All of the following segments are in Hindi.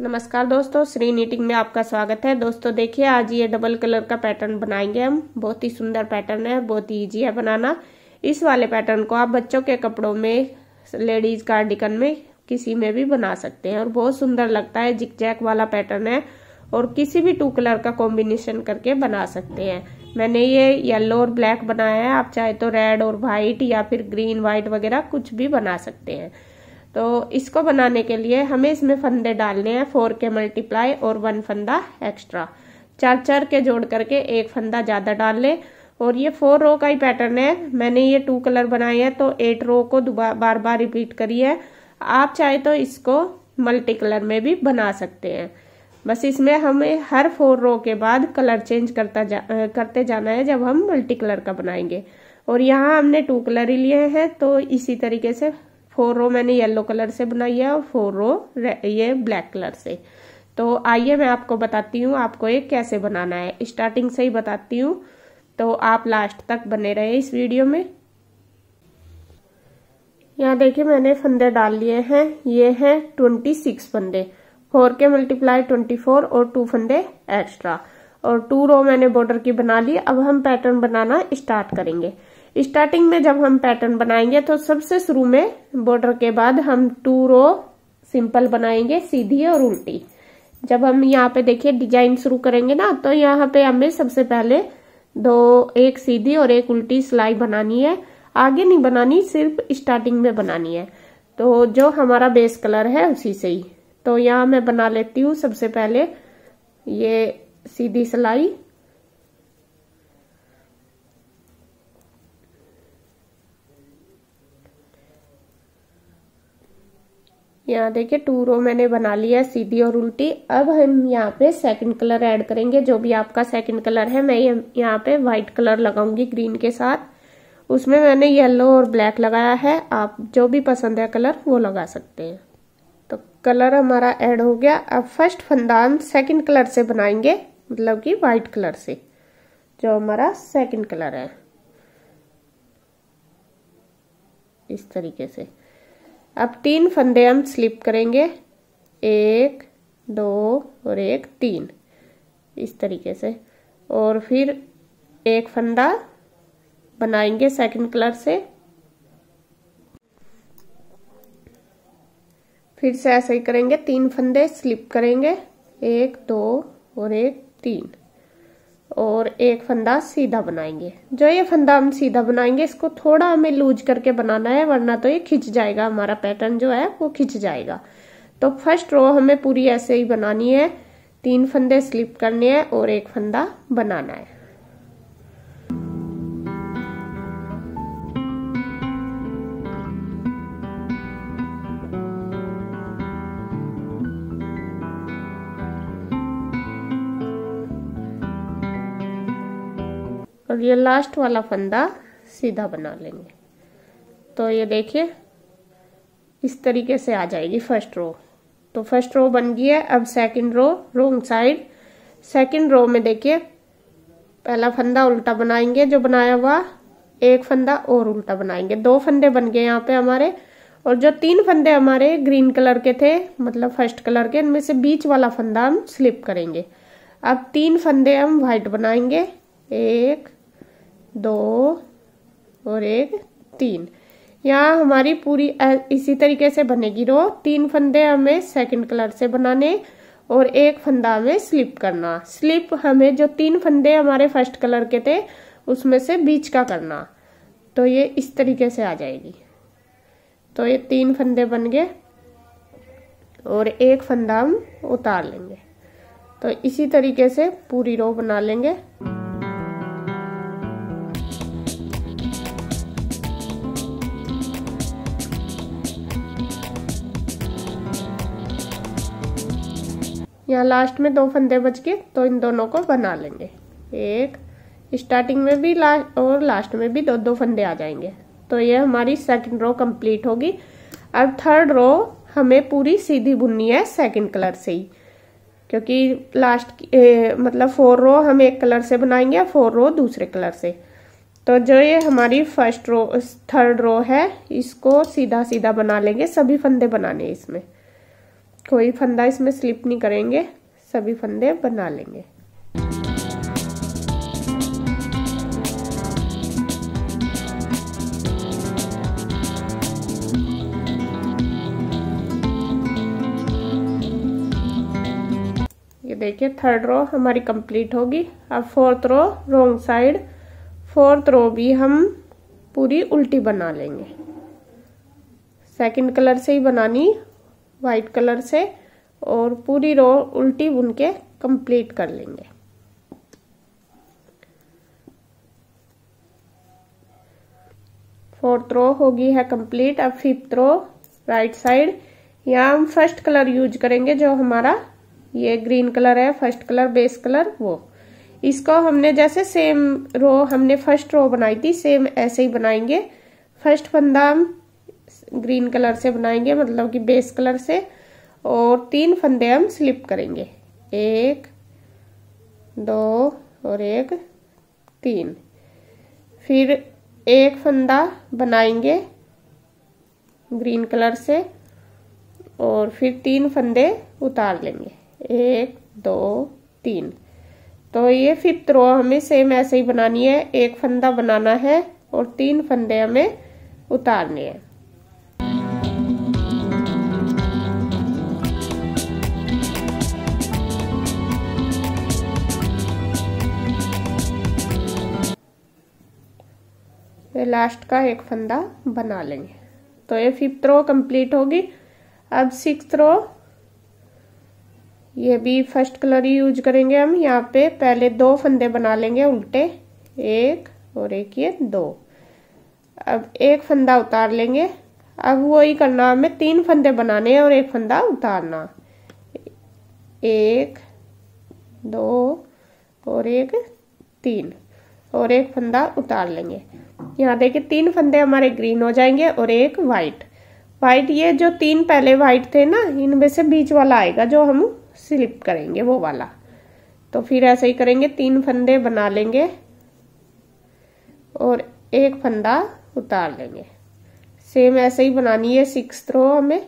नमस्कार दोस्तों श्री नीटिंग में आपका स्वागत है दोस्तों देखिए आज ये डबल कलर का पैटर्न बनाएंगे हम बहुत ही सुंदर पैटर्न है बहुत ही ईजी है बनाना इस वाले पैटर्न को आप बच्चों के कपड़ों में लेडीज कार्डिकन में किसी में भी बना सकते हैं और बहुत सुंदर लगता है जिकजैक वाला पैटर्न है और किसी भी टू कलर का कॉम्बिनेशन करके बना सकते हैं मैंने ये येलो और ब्लैक बनाया है आप चाहे तो रेड और व्हाइट या फिर ग्रीन व्हाइट वगैरह कुछ भी बना सकते हैं तो इसको बनाने के लिए हमें इसमें फंदे डालने हैं फोर के मल्टीप्लाई और वन फंदा एक्स्ट्रा चार चार के जोड़ करके एक फंदा ज़्यादा डाल लें और ये फोर रो का ही पैटर्न है मैंने ये टू कलर बनाए हैं तो एट रो को बार बार रिपीट करी है आप चाहे तो इसको मल्टी कलर में भी बना सकते हैं बस इसमें हमें हर फोर रो के बाद कलर चेंज करता जा करते जाना है जब हम मल्टी कलर का बनाएंगे और यहाँ हमने टू कलर ही लिए हैं तो इसी तरीके से फोर रो मैंने येलो कलर से बनाई है और फोर रो ये ब्लैक कलर से तो आइए मैं आपको बताती हूँ आपको ये कैसे बनाना है स्टार्टिंग से ही बताती हूँ तो आप लास्ट तक बने रहे इस वीडियो में यहाँ देखिए मैंने फंदे डाल लिए हैं ये हैं ट्वेंटी सिक्स फंदे फोर के मल्टीप्लाई ट्वेंटी फोर और टू फंदे एक्स्ट्रा और टू रो मैंने बॉर्डर की बना ली अब हम पैटर्न बनाना स्टार्ट करेंगे स्टार्टिंग में जब हम पैटर्न बनाएंगे तो सबसे शुरू में बॉर्डर के बाद हम टू रो सिंपल बनाएंगे सीधी और उल्टी जब हम यहाँ पे देखिए डिजाइन शुरू करेंगे ना तो यहाँ पे हमें सबसे पहले दो एक सीधी और एक उल्टी सिलाई बनानी है आगे नहीं बनानी सिर्फ स्टार्टिंग में बनानी है तो जो हमारा बेस कलर है उसी से ही तो यहाँ मैं बना लेती हूँ सबसे पहले ये सीधी सिलाई यहाँ देखिए टू रो मैंने बना लिया सीधी और उल्टी अब हम यहाँ पे सेकंड कलर ऐड करेंगे जो भी आपका सेकंड कलर है मैं यहाँ पे व्हाइट कलर लगाऊंगी ग्रीन के साथ उसमें मैंने येलो और ब्लैक लगाया है आप जो भी पसंद है कलर वो लगा सकते हैं तो कलर हमारा ऐड हो गया अब फर्स्ट फंदान सेकेंड कलर से बनाएंगे मतलब कि वाइट कलर से जो हमारा सेकेंड कलर है इस तरीके से अब तीन फंदे हम स्लिप करेंगे एक दो और एक तीन इस तरीके से और फिर एक फंदा बनाएंगे सेकंड कलर से फिर से ऐसे ही करेंगे तीन फंदे स्लिप करेंगे एक दो और एक तीन और एक फंदा सीधा बनाएंगे जो ये फंदा हम सीधा बनाएंगे इसको थोड़ा हमें लूज करके बनाना है वरना तो ये खिंच जाएगा हमारा पैटर्न जो है वो खिंच जाएगा तो फर्स्ट रो हमें पूरी ऐसे ही बनानी है तीन फंदे स्लिप करने हैं और एक फंदा बनाना है और ये लास्ट वाला फंदा सीधा बना लेंगे तो ये देखिए इस तरीके से आ जाएगी फर्स्ट रो तो फर्स्ट रो बन गई है अब second row wrong side second row में देखिए पहला फंदा उल्टा बनाएंगे जो बनाया हुआ एक फंदा और उल्टा बनाएंगे दो फंदे बन गए यहाँ पे हमारे और जो तीन फंदे हमारे ग्रीन कलर के थे मतलब फर्स्ट कलर के इनमें से बीच वाला फंदा हम स्लिप करेंगे अब तीन फंदे हम व्हाइट बनाएंगे एक दो और एक तीन यहाँ हमारी पूरी इसी तरीके से बनेगी रो तीन फंदे हमें सेकंड कलर से बनाने और एक फंदा हमें स्लिप करना स्लिप हमें जो तीन फंदे हमारे फर्स्ट कलर के थे उसमें से बीच का करना तो ये इस तरीके से आ जाएगी तो ये तीन फंदे बन गए और एक फंदा हम उतार लेंगे तो इसी तरीके से पूरी रो बना लेंगे यहाँ लास्ट में दो फंदे बच गए तो इन दोनों को बना लेंगे एक स्टार्टिंग में भी लास्ट और लास्ट में भी दो दो फंदे आ जाएंगे तो ये हमारी सेकंड रो कंप्लीट होगी अब थर्ड रो हमें पूरी सीधी बुननी है सेकंड कलर से ही क्योंकि लास्ट ए, मतलब फोर रो हम एक कलर से बनाएंगे और फोर रो दूसरे कलर से तो जो ये हमारी फर्स्ट रो थर्ड रो है इसको सीधा सीधा बना लेंगे सभी फंदे बनाने इसमें कोई फंदा इसमें स्लिप नहीं करेंगे सभी फंदे बना लेंगे ये देखिए थर्ड रो हमारी कंप्लीट होगी अब fourth row wrong side fourth row भी हम पूरी उल्टी बना लेंगे सेकंड कलर से ही बनानी वाइट कलर से और पूरी रो उल्टी बुन के कंप्लीट कर लेंगे फोर्थ रो होगी है कंप्लीट अब फिफ्थ रो राइट साइड यहाँ हम फर्स्ट कलर यूज करेंगे जो हमारा ये ग्रीन कलर है फर्स्ट कलर बेस कलर वो इसको हमने जैसे सेम रो हमने फर्स्ट रो बनाई थी सेम ऐसे ही बनाएंगे फर्स्ट फंदा हम ग्रीन कलर से बनाएंगे मतलब कि बेस कलर से और तीन फंदे हम स्लिप करेंगे एक दो और एक तीन फिर एक फंदा बनाएंगे ग्रीन कलर से और फिर तीन फंदे उतार लेंगे एक दो तीन तो ये फिफ्थ रो हमें सेम ऐसे ही बनानी है एक फंदा बनाना है और तीन फंदे हमें उतारने हैं लास्ट का एक फंदा बना लेंगे तो ये फिफ्थ रो कंप्लीट होगी अब सिक्स रो ये भी फर्स्ट कलर ही यूज करेंगे हम यहाँ पे पहले दो फंदे बना लेंगे उल्टे एक और एक ये दो अब एक फंदा उतार लेंगे अब वही करना हमें तीन फंदे बनाने हैं और एक फंदा उतारना एक दो और एक तीन और एक फंदा उतार लेंगे यहाँ देखिए तीन फंदे हमारे ग्रीन हो जाएंगे और एक वाइट वाइट ये जो तीन पहले वाइट थे ना इनमें से बीच वाला आएगा जो हम स्लिप करेंगे वो वाला तो फिर ऐसे ही करेंगे तीन फंदे बना लेंगे और एक फंदा उतार लेंगे सेम ऐसे ही बनानी है सिक्स थ्रो हमें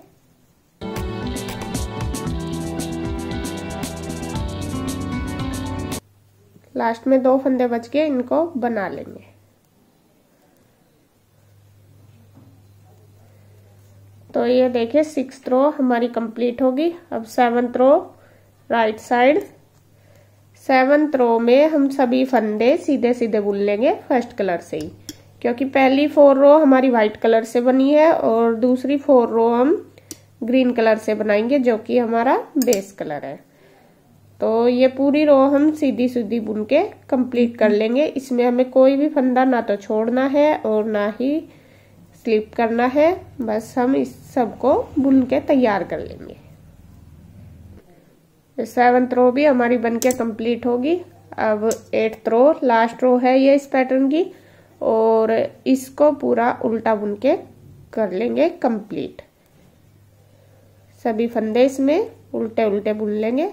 लास्ट में दो फंदे बच गए इनको बना लेंगे तो ये देखिए सिक्स रो हमारी कंप्लीट होगी अब seven row right side seven row में हम सभी फंदे सीधे सीधे बुन लेंगे फर्स्ट कलर से ही क्योंकि पहली फोर रो हमारी व्हाइट कलर से बनी है और दूसरी फोर रो हम ग्रीन कलर से बनाएंगे जो कि हमारा बेस कलर है तो ये पूरी रो हम सीधी सीधी बुन के कंप्लीट कर लेंगे इसमें हमें कोई भी फंदा ना तो छोड़ना है और ना ही स्लिप करना है बस हम इस सब को बुन के तैयार कर लेंगे सेवन थ्रो भी हमारी बन के कम्प्लीट होगी अब एट थ्रो लास्ट रो है ये इस पैटर्न की और इसको पूरा उल्टा बुन के कर लेंगे कंप्लीट सभी फंदे इसमें उल्टे उल्टे बुन लेंगे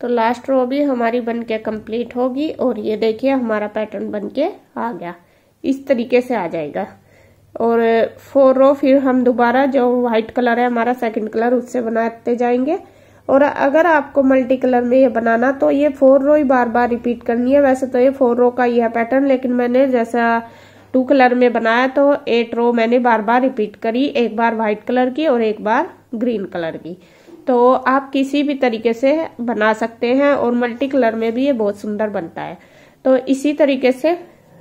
तो लास्ट रो भी हमारी बन के कम्प्लीट होगी और ये देखिए हमारा पैटर्न बन के आ गया इस तरीके से आ जाएगा और फोर रो फिर हम दोबारा जो वाइट कलर है हमारा सेकंड कलर उससे बनाते जाएंगे और अगर आपको मल्टी कलर में ये बनाना तो ये फोर रो ही बार बार रिपीट करनी है वैसे तो ये फोर रो का ही है पैटर्न लेकिन मैंने जैसा टू कलर में बनाया तो एट रो मैंने बार बार रिपीट करी एक बार वाइट कलर की और एक बार ग्रीन कलर की तो आप किसी भी तरीके से बना सकते हैं और मल्टी कलर में भी ये बहुत सुंदर बनता है तो इसी तरीके से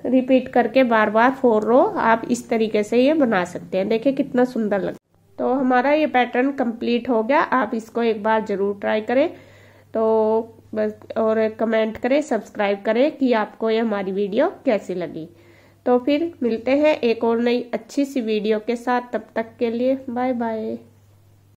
रिपीट करके बार बार फोर रो आप इस तरीके से ये बना सकते हैं देखिए कितना सुंदर लग तो हमारा ये पैटर्न कंप्लीट हो गया आप इसको एक बार जरूर ट्राई करें तो बस और कमेंट करें सब्सक्राइब करें कि आपको ये हमारी वीडियो कैसी लगी तो फिर मिलते हैं एक और नई अच्छी सी वीडियो के साथ तब तक के लिए बाय बाय